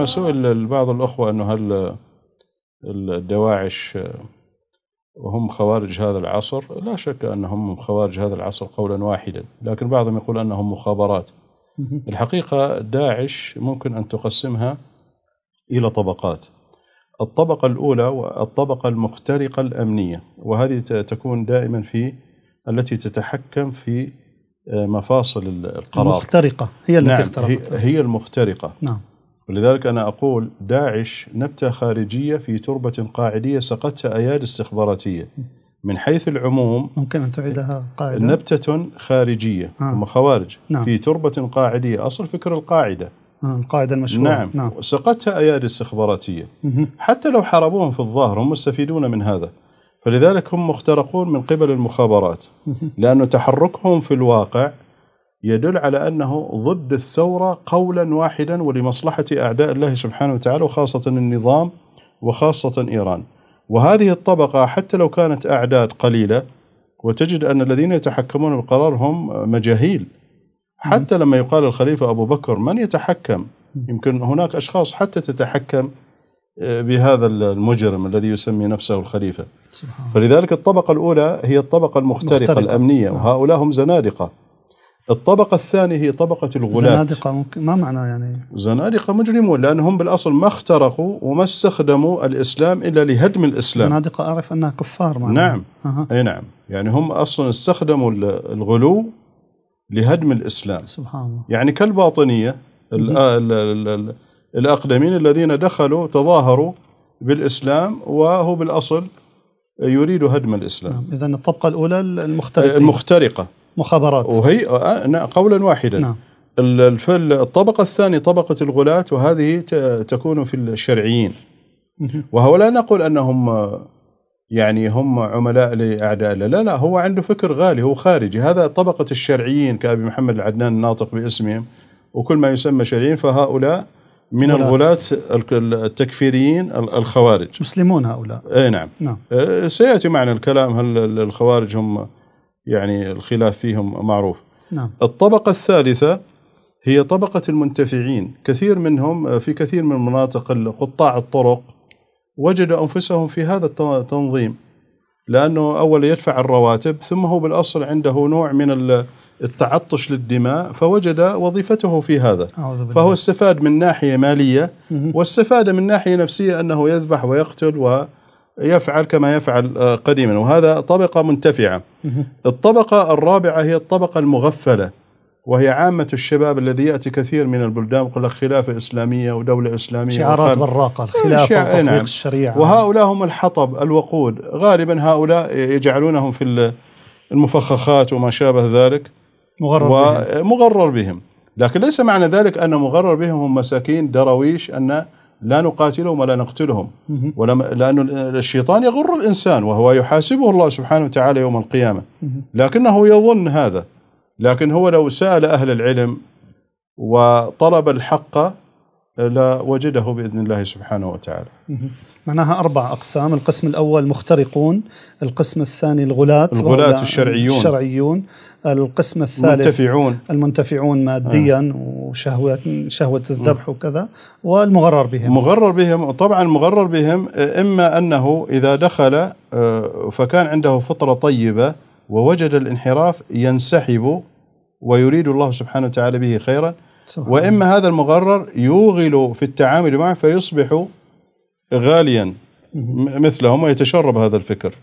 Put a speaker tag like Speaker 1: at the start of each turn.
Speaker 1: لما سئل بعض الأخوة أنه هل الدواعش وهم خوارج هذا العصر لا شك أنهم خوارج هذا العصر قولا واحدا لكن بعضهم يقول أنهم مخابرات الحقيقة داعش ممكن أن تقسمها إلى طبقات الطبقة الأولى والطبقة المخترقة الأمنية وهذه تكون دائما في التي تتحكم في آه، مفاصل القرار المخترقة هي التي نعم اخترقت هي المخترقة نعم ولذلك أنا أقول داعش نبتة خارجية في تربة قاعدية سقتها أيادي استخباراتية من حيث العموم ممكن أن تعيدها قاعدة نبتة خارجية آه. هم خوارج نعم. في تربة قاعدية أصل فكر القاعدة آه القاعدة المشهورة نعم, نعم. سقطها أيادي استخباراتية حتى لو حاربوهم في الظاهر هم مستفيدون من هذا فلذلك هم مخترقون من قبل المخابرات لأن تحركهم في الواقع يدل على أنه ضد الثورة قولا واحدا ولمصلحة أعداء الله سبحانه وتعالى وخاصة النظام وخاصة إيران وهذه الطبقة حتى لو كانت أعداد قليلة وتجد أن الذين يتحكمون بالقرار هم مجاهيل حتى لما يقال الخليفة أبو بكر من يتحكم يمكن هناك أشخاص حتى تتحكم آه، بهذا المجرم الذي يسمي نفسه الخليفة فلذلك الطبقة الأولى هي الطبقة المخترقة, المخترقة. الأمنية وهؤلاء نعم. هم زنادقة الطبقة الثانية هي طبقة الغلاة زنادقة ممكن ما معنى يعني زنادقة مجرمون لأنهم بالأصل ما اخترقوا وما استخدموا الإسلام إلا لهدم الإسلام زنادقة أعرف أنها كفار معنى. نعم أه. أي نعم يعني هم أصلا استخدموا الغلو لهدم الإسلام سبحان الله يعني كالباطنية الأقدمين الذين دخلوا تظاهروا بالإسلام وهو بالأصل يريد هدم الإسلام نعم. إذا الطبقة الأولى المخترقة المخترقة مخابرات وهي آه، قولا واحدا نعم الطبقة الثانية طبقة الغلاة وهذه تكون في الشرعيين وهو لا نقول أنهم يعني هم عملاء لأعداء الله لا لا هو عنده فكر غالي هو خارجي هذا طبقة الشرعيين كأبي محمد العدنان الناطق باسمهم وكل ما يسمى شرعيين فهؤلاء من الغلاة التكفيريين الخوارج مسلمون هؤلاء اي نعم, نعم. آه، سياتي معنا الكلام هل الخوارج هم يعني الخلاف فيهم معروف نعم. الطبقة الثالثة هي طبقة المنتفعين كثير منهم آه، في كثير من مناطق قطاع الطرق وجدوا أنفسهم في هذا التنظيم لأنه أولا يدفع الرواتب ثم هو بالأصل عنده نوع من التعطش للدماء فوجد وظيفته في هذا فهو استفاد من ناحية مالية واستفاد من ناحية نفسية أنه يذبح ويقتل و يفعل كما يفعل آه، قديما وهذا طبقة منتفعة الطبقة الرابعة هي الطبقة المغفلة وهي عامة الشباب الذي يأتي كثير من البلدان يقول لك خلافة إسلامية ودولة إسلامية شعارات براقة إيه، الخلافة شع... وتطبيق نعم. الشريعة وهؤلاء هم الحطب الوقود غالبا هؤلاء يجعلونهم في المفخخات وما شابه ذلك مغرر ومغرر بهم. بهم لكن ليس معنى ذلك أن مغرر بهم هم مساكين درويش أن لا نقاتلهم ولا نقتلهم لأن الشيطان يغر الإنسان وهو يحاسبه الله سبحانه وتعالى يوم القيامة لكنه يظن هذا لكن هو لو سأل أهل العلم وطلب الحق لوجده باذن الله سبحانه وتعالى. معناها اربع اقسام، القسم الاول مخترقون، القسم الثاني الغلاة الغلاة الشرعيون الشرعيون، القسم الثالث المنتفعون المنتفعون ماديا آه. وشهوة شهوة الذبح آه. وكذا، والمغرر بهم. مغرر بهم، طبعا مغرر بهم اما انه اذا دخل آه، فكان عنده فطرة طيبة ووجد الانحراف ينسحب ويريد الله سبحانه وتعالى به خيرا وإما هذا المغرر يوغل في التعامل معه فيصبح غاليا مثلهم ويتشرب هذا الفكر